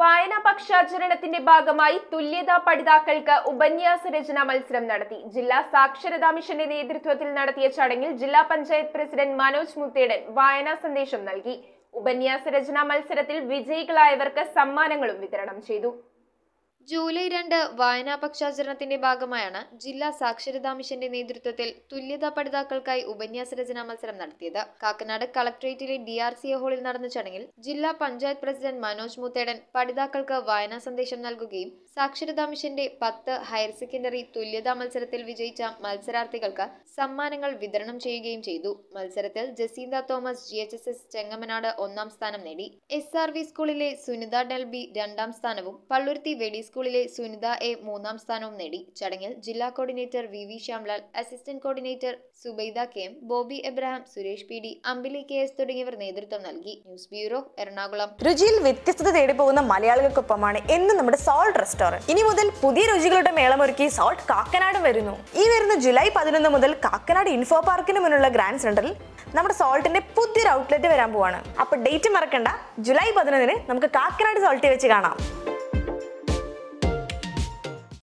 വായന പക്ഷാചരണത്തിന്റെ ഭാഗമായി തുല്യതാ പഠിതാക്കൾക്ക് ഉപന്യാസ രചനാ മത്സരം നടത്തി ജില്ലാ സാക്ഷരതാ മിഷന്റെ നേതൃത്വത്തിൽ നടത്തിയ ചടങ്ങിൽ ജില്ലാ പഞ്ചായത്ത് പ്രസിഡന്റ് മനോജ് മുത്തേടൻ വായനാ സന്ദേശം നൽകി ഉപന്യാസ രചനാ മത്സരത്തിൽ വിജയികളായവർക്ക് സമ്മാനങ്ങളും വിതരണം ചെയ്തു ജൂലൈ രണ്ട് വായനാ പക്ഷാചരണത്തിന്റെ ഭാഗമായാണ് ജില്ലാ സാക്ഷരതാ മിഷന്റെ നേതൃത്വത്തിൽ തുല്യതാ പഠിതാക്കൾക്കായി ഉപന്യാസ രചനാ മത്സരം നടത്തിയത് കാക്കനാട് കളക്ടറേറ്റിലെ ഡി ആർ സി ഹാളിൽ നടന്ന ചടങ്ങിൽ ജില്ലാ പഞ്ചായത്ത് പ്രസിഡന്റ് മനോജ് മുത്തേടൻ പഠിതാക്കൾക്ക് വായനാ സന്ദേശം നൽകുകയും സാക്ഷരതാ മിഷന്റെ പത്ത് ഹയർ സെക്കൻഡറി തുല്യതാ മത്സരത്തിൽ വിജയിച്ച മത്സരാർത്ഥികൾക്ക് സമ്മാനങ്ങൾ വിതരണം ചെയ്യുകയും ചെയ്തു മത്സരത്തിൽ Jacintha Thomas G H S S Chengamanad ഒന്നാം സ്ഥാനം നേടി എസ് ആർ വി സ്കൂളിലെ സുനിത ഡൽബി രണ്ടാം സ്ഥാനവും പള്ളുരുത്തി വെടി ഹൈസ്കൂളിലെ സുനിത എ മൂന്നാം സ്ഥാനവും നേടി ചടങ്ങിൽ ജില്ലാ coordinator V V Shyamlal assistant coordinator Subaida K M Bobby Abraham Suresh P D Ambili K S തുടങ്ങിയവർ നേതൃത്വം നൽകി ന്യൂസ് ബ്യൂറോ എറണാകുളം രുചിയിൽ വ്യത്യസ്തത തേടി പോകുന്ന മലയാളികൾക്കൊപ്പമാണ് എന്ന് നമ്മുടെ സോൾട്ട് റെസ്റ്റോറന്റ് ഇനി മുതൽ പുതിയ രുചികളുടെ മേളമൊരുക്കി സോൾട്ട് കാക്കനാട് വരുന്നു ഈ വരുന്ന ജൂലൈ പതിനൊന്ന് മുതൽ കാക്കനാട് ഇൻഫോ പാർക്കിന് മുന്നിലുള്ള ഗ്രാൻഡ് സെന്ററിൽ നമ്മുടെ സോൾട്ടിന്റെ പുതിയൊരു ഔട്ട്ലെറ്റ് വരാൻ പോവാണ് അപ്പൊ ഡേറ്റ് മറക്കണ്ട ജൂലൈ പതിനൊന്നിന് നമുക്ക് കാക്കനാട് സോൾട്ടി വെച്ച് കാണാം